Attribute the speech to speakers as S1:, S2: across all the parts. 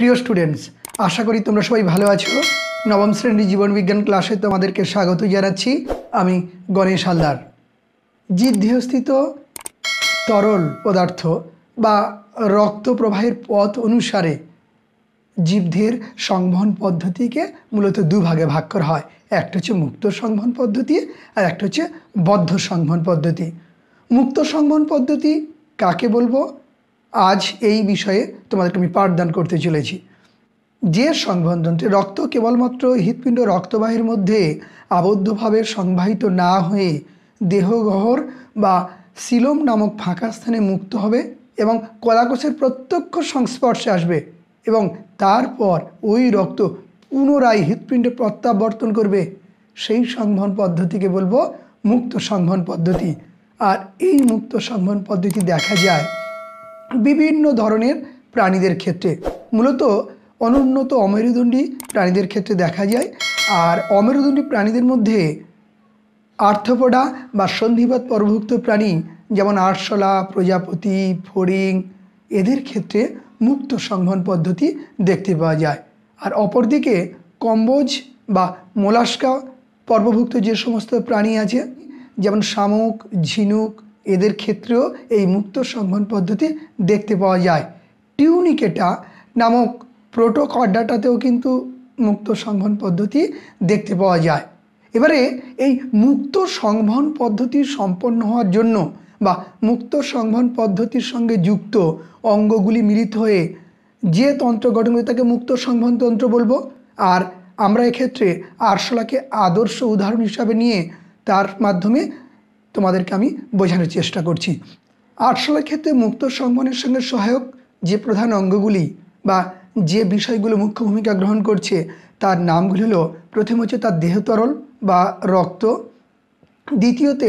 S1: প্রিয় স্টুডেন্টস আশা করি তোমরা সবাই ভালো আছো নবম শ্রেণীর জীবনবিজ্ঞান ক্লাসে তোমাদেরকে স্বাগত জানাচ্ছি আমি গণেশ হালদার জীবদেহস্থিত তরল পদার্থ বা রক্ত প্রবাহের পথ অনুসারে জীবদের সংবহন পদ্ধতিকে মূলত দুভাগে ভাগ করা হয় একটা হচ্ছে মুক্ত সংবহন পদ্ধতি আর একটা হচ্ছে বদ্ধ সংবহন পদ্ধতি মুক্ত সংবহন পদ্ধতি কাকে বলবো আজ এই বিষয়ে তোমাদেরকে আমি পাঠদান করতে চলেছি যে সংবন্ধনটি রক্ত কেবলমাত্র হৃৎপিণ্ড রক্তবাহের মধ্যে আবদ্ধভাবে সংবাহিত না হয়ে দেহগহর বা সিলোম নামক ফাঁকা স্থানে মুক্ত হবে এবং কলাকোষের প্রত্যক্ষ সংস্পর্শে আসবে এবং তারপর ওই রক্ত পুনরায় হৃৎপিণ্ডে প্রত্যাবর্তন করবে সেই সংবহন পদ্ধতিকে বলবো মুক্ত সংবহন পদ্ধতি আর এই মুক্ত সংবহন পদ্ধতি দেখা যায় বিভিন্ন ধরনের প্রাণীদের ক্ষেত্রে মূলত অনুন্নত অমেরুদণ্ডী প্রাণীদের ক্ষেত্রে দেখা যায় আর অমেরুদণ্ডী প্রাণীদের মধ্যে আর্থপডা বা সন্ধিবাদ পরভুক্ত প্রাণী যেমন আরশলা প্রজাপতি ফড়িং এদের ক্ষেত্রে মুক্ত সংবহন পদ্ধতি দেখতে পাওয়া যায় আর অপরদিকে কম্বোজ বা মোলাস্কা পর্বভুক্ত যে সমস্ত প্রাণী আছে যেমন শামুক ঝিনুক এদের ক্ষেত্রেও এই মুক্ত সংঘন পদ্ধতি দেখতে পাওয়া যায় টিউনিকেটা নামক অড্ডাটাতেও কিন্তু মুক্ত সংবহন পদ্ধতি দেখতে পাওয়া যায় এবারে এই মুক্ত সংবহন পদ্ধতি সম্পন্ন হওয়ার জন্য বা মুক্ত সংবহন পদ্ধতির সঙ্গে যুক্ত অঙ্গগুলি মিলিত হয়ে যে তন্ত্র গঠন করে তাকে মুক্ত সংবহন তন্ত্র বলবো আর আমরা এক্ষেত্রে আরশোলাকে আদর্শ উদাহরণ হিসাবে নিয়ে তার মাধ্যমে তোমাদেরকে আমি বোঝানোর চেষ্টা করছি আটশোলার ক্ষেত্রে মুক্ত সংবনের সঙ্গে সহায়ক যে প্রধান অঙ্গগুলি বা যে বিষয়গুলো মুখ্য ভূমিকা গ্রহণ করছে তার নামগুলি হলো প্রথম হচ্ছে তার দেহতরল বা রক্ত দ্বিতীয়তে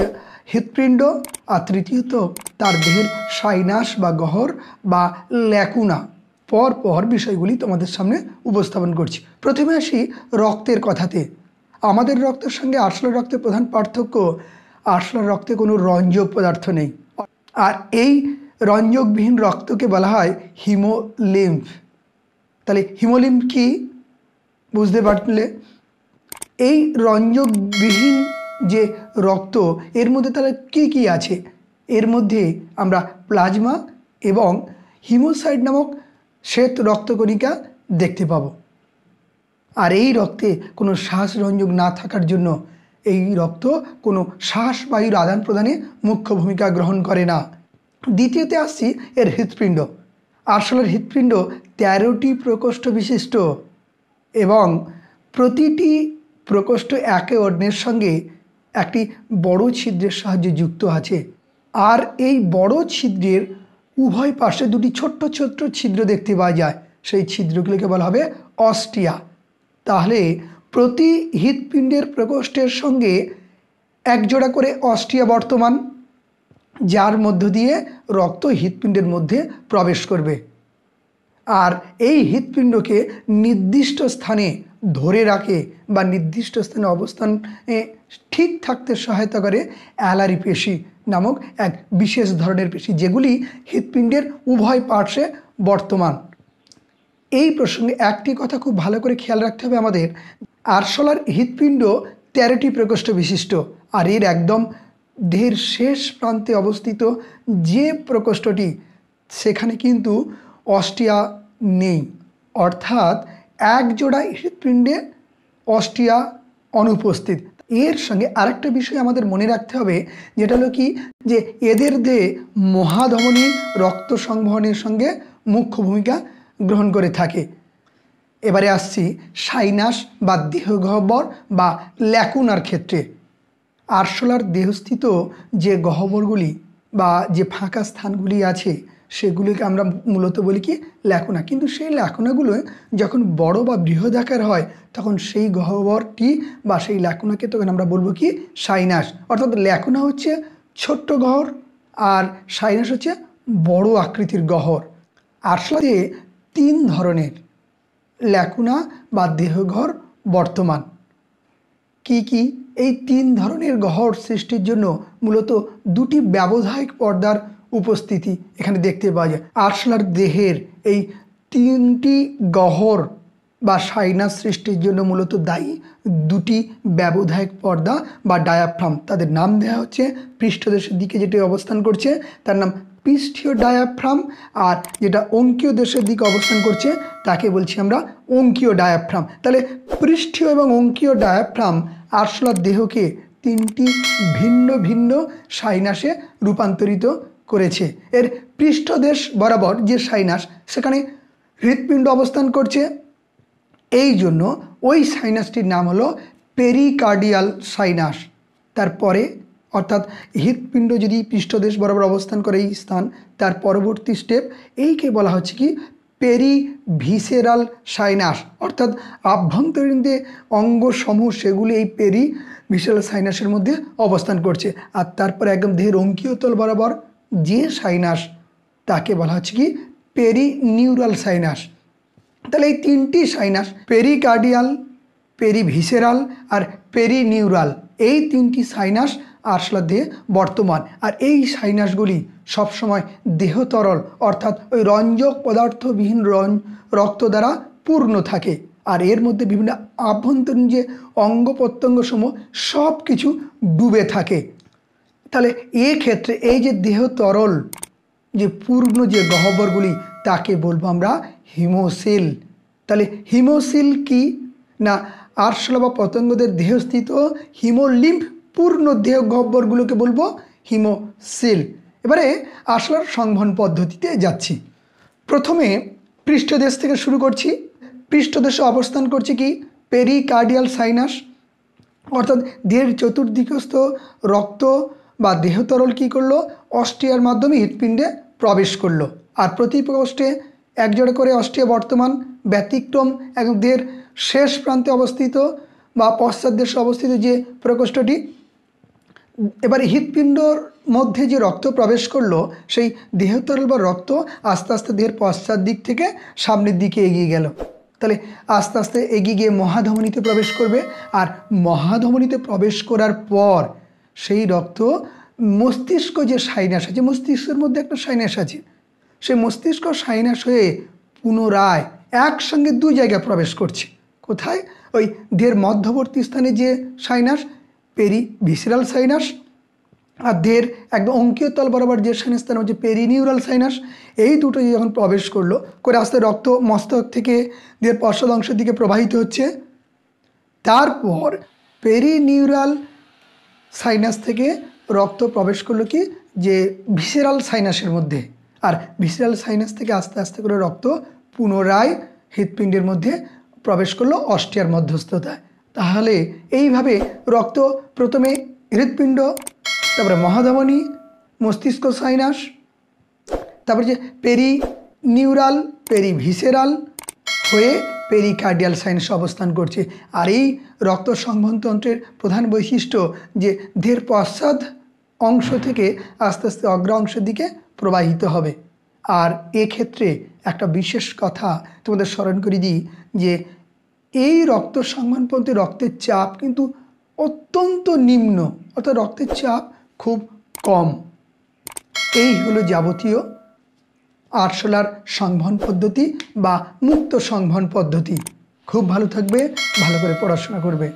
S1: হৃৎপিণ্ড আর তৃতীয়ত তার দেহের সাইনাস বা গহর বা ল্যাকুনা পর পর বিষয়গুলি তোমাদের সামনে উপস্থাপন করছি প্রথমে আসি রক্তের কথাতে আমাদের রক্তের সঙ্গে আসলে রক্তের প্রধান পার্থক্য আরশোলার রক্তে কোনো রঞ্জক পদার্থ নেই আর এই রঞ্জকবিহীন রক্তকে বলা হয় হিমোলিম্ফ তাহলে হিমোলিম্ফ কি বুঝতে পারলে এই রঞ্জকবিহীন যে রক্ত এর মধ্যে তাহলে কি কি আছে এর মধ্যে আমরা প্লাজমা এবং হিমোসাইড নামক শ্বেত রক্তকণিকা দেখতে পাব আর এই রক্তে কোনো শ্বাসরঞ্জক না থাকার জন্য এই রক্ত কোনো শ্বাসবায়ুর আদান প্রদানে মুখ্য ভূমিকা গ্রহণ করে না দ্বিতীয়তে আসছি এর হৃৎপিণ্ড আসলের হৃৎপিণ্ড তেরোটি প্রকোষ্ঠ বিশিষ্ট এবং প্রতিটি প্রকোষ্ঠ একে অন্যের সঙ্গে একটি বড় ছিদ্রের সাহায্যে যুক্ত আছে আর এই বড় ছিদ্রের উভয় পাশে দুটি ছোট্ট ছোট্ট ছিদ্র দেখতে পাওয়া যায় সেই ছিদ্রগুলোকে বলা হবে অস্টিয়া তাহলে প্রতি হৃৎপিণ্ডের প্রকোষ্ঠের সঙ্গে একজোড়া করে অস্ট্রিয়া বর্তমান যার মধ্য দিয়ে রক্ত হৃৎপিণ্ডের মধ্যে প্রবেশ করবে আর এই হৃৎপিণ্ডকে নির্দিষ্ট স্থানে ধরে রাখে বা নির্দিষ্ট স্থানে অবস্থান ঠিক থাকতে সহায়তা করে অ্যালারি পেশি নামক এক বিশেষ ধরনের পেশি যেগুলি হৃৎপিণ্ডের উভয় পার্শ্বে বর্তমান এই প্রসঙ্গে একটি কথা খুব ভালো করে খেয়াল রাখতে হবে আমাদের আরশোলার হৃৎপিণ্ড তেরোটি প্রকোষ্ঠ বিশিষ্ট আর এর একদম দেহের শেষ প্রান্তে অবস্থিত যে প্রকোষ্ঠটি সেখানে কিন্তু অস্টিয়া নেই অর্থাৎ এক জোড়া হৃৎপিণ্ডে অস্টিয়া অনুপস্থিত এর সঙ্গে আরেকটা বিষয় আমাদের মনে রাখতে হবে যেটা হলো কি যে এদের দেহে মহাধমনী রক্ত সংবহনের সঙ্গে মুখ্য ভূমিকা গ্রহণ করে থাকে এবারে আসছি সাইনাস বা দেহগহ্বর বা ল্যাকুনার ক্ষেত্রে আরশোলার দেহস্থিত যে গহ্বরগুলি বা যে ফাঁকা স্থানগুলি আছে সেগুলিকে আমরা মূলত বলি কি ল্যাকুনা কিন্তু সেই ল্যাকুনাগুলো যখন বড় বা বৃহৎ আকার হয় তখন সেই গহ্বরটি বা সেই ল্যাকুনাকে তখন আমরা বলবো কি সাইনাস অর্থাৎ ল্যাকুনা হচ্ছে ছোট্ট গহর আর সাইনাস হচ্ছে বড় আকৃতির গহর আরশোলাতে তিন ধরনের ল্যাকুনা বা দেহঘর বর্তমান কি কি এই তিন ধরনের গহর সৃষ্টির জন্য মূলত দুটি ব্যবধায়িক পর্দার উপস্থিতি এখানে দেখতে পাওয়া যায় আর্সলার দেহের এই তিনটি গহর বা সাইনাস সৃষ্টির জন্য মূলত দায়ী দুটি ব্যবধায়ক পর্দা বা ডায়াফ্রাম তাদের নাম দেওয়া হচ্ছে পৃষ্ঠদেশের দিকে যেটি অবস্থান করছে তার নাম পৃষ্ঠীয় ডায়াফ্রাম আর যেটা অঙ্কীয় দেশের দিকে অবস্থান করছে তাকে বলছি আমরা অঙ্কীয় ডায়াফ্রাম তাহলে পৃষ্ঠীয় এবং অঙ্কীয় ডায়াফ্রাম আরশোলার দেহকে তিনটি ভিন্ন ভিন্ন সাইনাসে রূপান্তরিত করেছে এর পৃষ্ঠদেশ বরাবর যে সাইনাস সেখানে হৃৎপিণ্ড অবস্থান করছে এই জন্য ওই সাইনাসটির নাম হলো পেরিকার্ডিয়াল সাইনাস তারপরে অর্থাৎ হৃৎপিণ্ড যদি পৃষ্ঠদেশ বরাবর অবস্থান করে এই স্থান তার পরবর্তী স্টেপ এইকে বলা হচ্ছে কি পেরিভিসেরাল সাইনাস অর্থাৎ আভ্যন্তরীণ যে অঙ্গসমূহ সেগুলি এই পেরি ভিসেরাল সাইনাসের মধ্যে অবস্থান করছে আর তারপর একদম দেহের অঙ্কীয়তল বরাবর যে সাইনাস তাকে বলা হচ্ছে কি পেরি নিউরাল সাইনাস তাহলে এই তিনটি সাইনাস পেরিকার্ডিয়াল পেরিভিসেরাল আর পেরিনিউরাল এই তিনটি সাইনাস আরশলা দেহে বর্তমান আর এই সাইনাসগুলি সবসময় দেহতরল অর্থাৎ ওই রঞ্জক পদার্থবিহীন রঞ্জ রক্ত দ্বারা পূর্ণ থাকে আর এর মধ্যে বিভিন্ন আভ্যন্তরীণ যে অঙ্গ প্রত্যঙ্গসমূহ সব কিছু ডুবে থাকে তাহলে ক্ষেত্রে এই যে দেহ তরল যে পূর্ণ যে গহ্বরগুলি তাকে বলবো আমরা হিমোসিল তাহলে হিমোসিল কি না আরশলা বা পতঙ্গদের দেহস্থিত হিমোলিম্ফ পূর্ণ দেহ গহ্বরগুলোকে বলবো হিমোসিল এবারে আসলার সংবহন পদ্ধতিতে যাচ্ছি প্রথমে পৃষ্ঠদেশ থেকে শুরু করছি পৃষ্ঠদেশে অবস্থান করছে কি পেরিকার্ডিয়াল সাইনাস অর্থাৎ দেহের চতুর্দিকস্থ রক্ত বা দেহ তরল কী করলো অস্ট্রিয়ার মাধ্যমে হৃৎপিণ্ডে প্রবেশ করলো আর প্রতি প্রকোষ্ঠে একজোড়ে করে অস্ট্রিয়া বর্তমান ব্যতিক্রম এবং দেহের শেষ প্রান্তে অবস্থিত বা পশ্চাৎ দেশে অবস্থিত যে প্রকোষ্ঠটি এবারে হৃৎপিণ্ডর মধ্যে যে রক্ত প্রবেশ করলো সেই দেহতরল বা রক্ত আস্তে আস্তে দেহের পশ্চাৎ দিক থেকে সামনের দিকে এগিয়ে গেল তাহলে আস্তে আস্তে এগিয়ে গিয়ে মহাধমনীতে প্রবেশ করবে আর মহাধমনীতে প্রবেশ করার পর সেই রক্ত মস্তিষ্ক যে সাইনাস আছে মস্তিষ্কের মধ্যে একটা সাইনাস আছে সেই মস্তিষ্ক সাইনাস হয়ে পুনরায় একসঙ্গে দুই জায়গায় প্রবেশ করছে কোথায় ওই দেহের মধ্যবর্তী স্থানে যে সাইনাস পেরি ভিসিরাল সাইনাস আর দেহের একদম অঙ্কীয় তল বরাবর যে সাইনাস তার হচ্ছে পেরিনিউরাল সাইনাস এই দুটো যখন প্রবেশ করলো করে আস্তে রক্ত মস্তক থেকে দেহের পশ্চাদ অংশের দিকে প্রবাহিত হচ্ছে তারপর পেরিনিউরাল সাইনাস থেকে রক্ত প্রবেশ করলো কি যে ভিসেরাল সাইনাসের মধ্যে আর ভিসেরাল সাইনাস থেকে আস্তে আস্তে করে রক্ত পুনরায় হৃৎপিণ্ডের মধ্যে প্রবেশ করলো অস্ট্রিয়ার মধ্যস্থতায় তাহলে এইভাবে রক্ত প্রথমে হৃৎপিণ্ড তারপরে মহাধমনী মস্তিষ্ক সাইনাস তারপরে যে পেরি নিউরাল পেরি ভিসেরাল হয়ে পেরিকার্ডিয়াল সাইনাস অবস্থান করছে আর এই রক্ত সংবহনতন্ত্রের প্রধান বৈশিষ্ট্য যে ধীর পশ্চাৎ অংশ থেকে আস্তে আস্তে অগ্র অংশের দিকে প্রবাহিত হবে আর এক্ষেত্রে একটা বিশেষ কথা তোমাদের স্মরণ করে দিই যে এই রক্ত সংবহনপন্থী রক্তের চাপ কিন্তু অত্যন্ত নিম্ন অর্থাৎ রক্তের চাপ খুব কম এই হলো যাবতীয় আরশোলার সংবহন পদ্ধতি বা মুক্ত সংবহন পদ্ধতি খুব ভালো থাকবে ভালো করে পড়াশোনা করবে